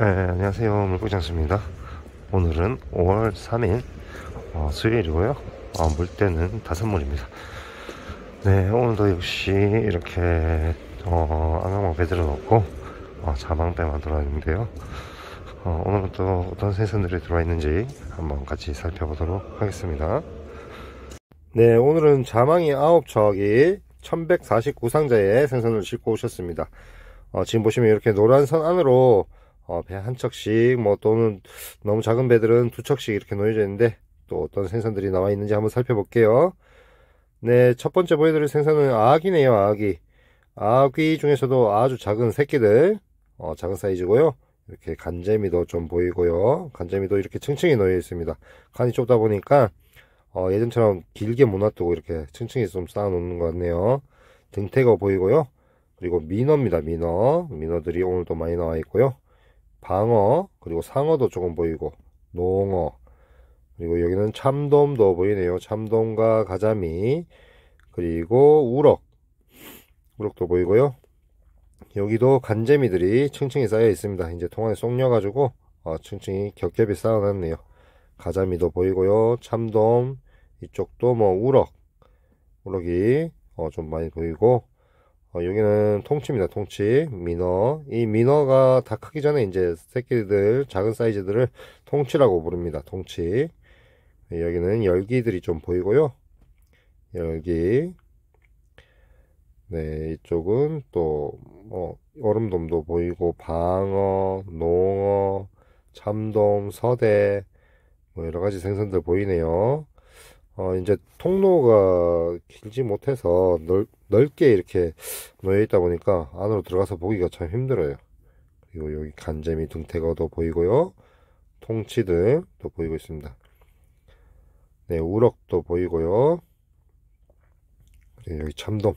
네, 안녕하세요. 물고장수입니다. 오늘은 5월 3일 어, 수요일이고요. 어, 물때는 5물입니다 네, 오늘도 역시 이렇게 어, 안강망 배들어 놓고 어, 자망배만 돌아왔는데요. 어, 오늘은 또 어떤 생선들이 들어와 있는지 한번 같이 살펴보도록 하겠습니다. 네, 오늘은 자망이 9척이 1149상자에 생선을 싣고 오셨습니다. 어, 지금 보시면 이렇게 노란 선 안으로 어, 배 한 척씩 뭐 또는 너무 작은 배들은 두 척씩 이렇게 놓여져 있는데 또 어떤 생선들이 나와 있는지 한번 살펴볼게요. 네, 첫 번째 보여드릴 생선은 아기네요, 아기. 아기 중에서도 아주 작은 새끼들, 어, 작은 사이즈고요. 이렇게 간재미도 좀 보이고요. 간재미도 이렇게 층층이 놓여 있습니다. 간이 좁다 보니까 어, 예전처럼 길게 못 놔두고 이렇게 층층이 좀 쌓아 놓는 것 같네요. 등태가 보이고요. 그리고 민어입니다, 민어. 민어들이 오늘도 많이 나와 있고요. 방어, 그리고 상어도 조금 보이고, 농어, 그리고 여기는 참돔도 보이네요. 참돔과 가자미, 그리고 우럭, 우럭도 보이고요. 여기도 간재미들이 층층이 쌓여 있습니다. 이제 통안에 쏙려가지고 어, 층층이 겹겹이 쌓아놨네요. 가자미도 보이고요. 참돔, 이쪽도 뭐 우럭, 우럭이 어, 좀 많이 보이고 어, 여기는 통치입니다. 통치, 민어. 이 민어가 다 크기 전에 이제 새끼들, 작은 사이즈들을 통치라고 부릅니다. 통치. 여기는 열기들이 좀 보이고요. 열기. 네, 이쪽은 또, 어, 얼음돔도 보이고, 방어, 농어, 참돔, 서대, 뭐 여러가지 생선들 보이네요. 어, 이제 통로가 길지 못해서 넓, 넓게 이렇게 놓여 있다 보니까 안으로 들어가서 보기가 참 힘들어요. 그리고 여기 간재미 등태거도 보이고요. 통치등도 보이고 있습니다. 네, 우럭도 보이고요. 그리고 여기 참돔.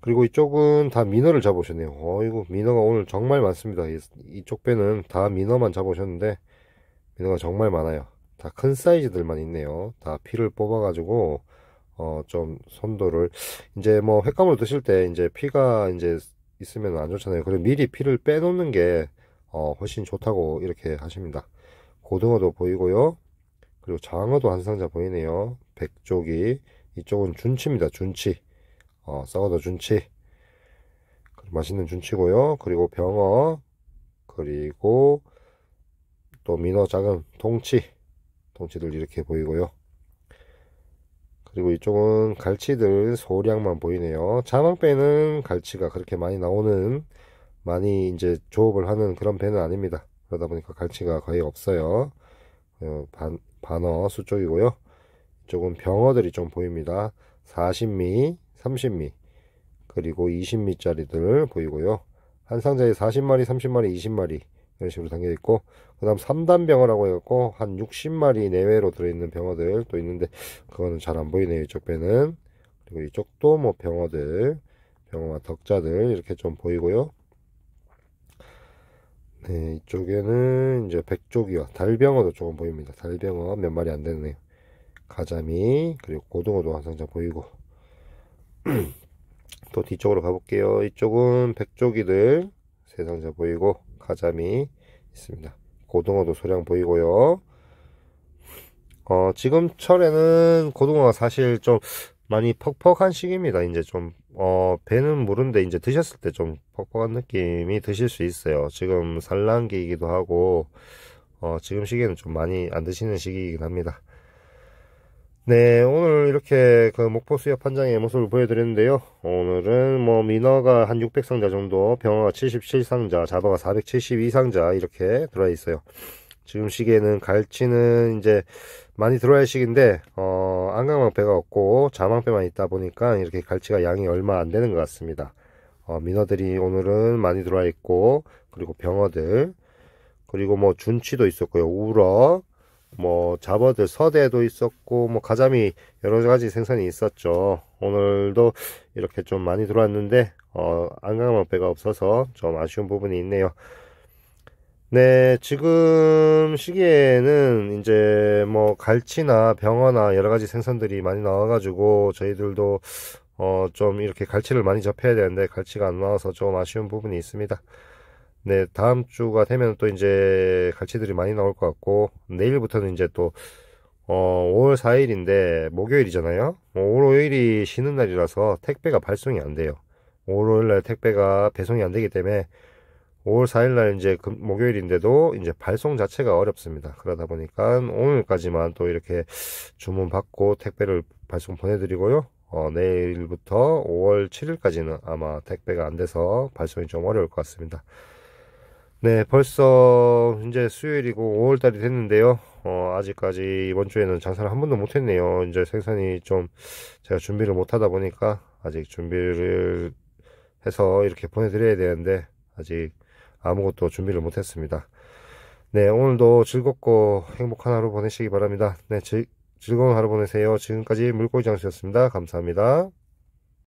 그리고 이쪽은 다 민어를 잡으셨네요. 어이구, 민어가 오늘 정말 많습니다. 이쪽 배는 다 민어만 잡으셨는데, 민어가 정말 많아요. 다큰 사이즈들만 있네요 다 피를 뽑아 가지고 어좀 선도를 이제 뭐 횟감으로 드실 때 이제 피가 이제 있으면 안 좋잖아요 그래서 미리 피를 빼놓는 게 어, 훨씬 좋다고 이렇게 하십니다 고등어도 보이고요 그리고 장어도 한 상자 보이네요 백조기 이쪽은 준치입니다 준치 어, 싸워도 준치 맛있는 준치고요 그리고 병어 그리고 또 민어 작은 동치 덩치들 이렇게 보이고요. 그리고 이쪽은 갈치들 소량만 보이네요. 자망배는 갈치가 그렇게 많이 나오는 많이 이제 조업을 하는 그런 배는 아닙니다. 그러다 보니까 갈치가 거의 없어요. 어, 반, 반어 수 쪽이고요. 이쪽은 병어들이 좀 보입니다. 40미, 30미 그리고 20미짜리들 보이고요. 한 상자에 40마리, 30마리, 20마리 이런 식으로 담겨 있고 그 다음 3단 병어라고 해갖고 한 60마리 내외로 들어있는 병어들 또 있는데 그거는 잘 안 보이네요 이쪽 배는 그리고 이쪽도 뭐 병어들 병어와 덕자들 이렇게 좀 보이고요 네, 이쪽에는 이제 백조기와 달병어도 조금 보입니다 달병어 몇 마리 안 되네요 가자미 그리고 고등어도 한 상자 보이고 또 뒤쪽으로 가볼게요 이쪽은 백조기들 세 상자 보이고 가자미 있습니다. 고등어도 소량 보이고요. 어, 지금 철에는 고등어가 사실 좀 많이 퍽퍽한 시기입니다. 이제 좀, 어, 배는 무른데 이제 드셨을 때 좀 퍽퍽한 느낌이 드실 수 있어요. 지금 산란기이기도 하고, 어, 지금 시기에는 좀 많이 안 드시는 시기이긴 합니다. 네, 오늘 이렇게 그 목포 수협 판장의 모습을 보여드렸는데요. 오늘은 뭐 민어가 한 600상자 정도, 병어가 77상자, 자바가 472상자 이렇게 들어 와 있어요. 지금 시기에는 갈치는 이제 많이 들어야 와 시기인데 어, 안강망배가 없고 자망배만 있다 보니까 이렇게 갈치가 양이 얼마 안 되는 것 같습니다. 어, 민어들이 오늘은 많이 들어와 있고 그리고 병어들 그리고 뭐 준치도 있었고요. 우럭 뭐 잡어들 서대도 있었고 뭐 가자미 여러 가지 생선이 있었죠 오늘도 이렇게 좀 많이 들어왔는데 어 안강망배가 없어서 좀 아쉬운 부분이 있네요 네 지금 시기에는 이제 뭐 갈치나 병어나 여러 가지 생선들이 많이 나와 가지고 저희들도 어좀 이렇게 갈치를 많이 접해야 되는데 갈치가 안 나와서 좀 아쉬운 부분이 있습니다 네, 다음 주가 되면 또 이제 갈치들이 많이 나올 것 같고, 내일부터는 이제 또, 어, 5월 4일인데, 목요일이잖아요? 5월 어, 5일이 쉬는 날이라서 택배가 발송이 안 돼요. 5월 5일 날 택배가 배송이 안 되기 때문에, 5월 4일 날 이제 금, 목요일인데도 이제 발송 자체가 어렵습니다. 그러다 보니까 오늘까지만 또 이렇게 주문 받고 택배를 발송 보내드리고요. 어, 내일부터 5월 7일까지는 아마 택배가 안 돼서 발송이 좀 어려울 것 같습니다. 네, 벌써 이제 수요일이고 5월달이 됐는데요. 어, 아직까지 이번 주에는 장사를 한 번도 못했네요. 이제 생산이 좀 제가 준비를 못하다 보니까 아직 준비를 해서 이렇게 보내드려야 되는데 아직 아무것도 준비를 못했습니다. 네, 오늘도 즐겁고 행복한 하루 보내시기 바랍니다. 네, 즐, 즐거운 하루 보내세요. 지금까지 물고기 장수였습니다. 감사합니다.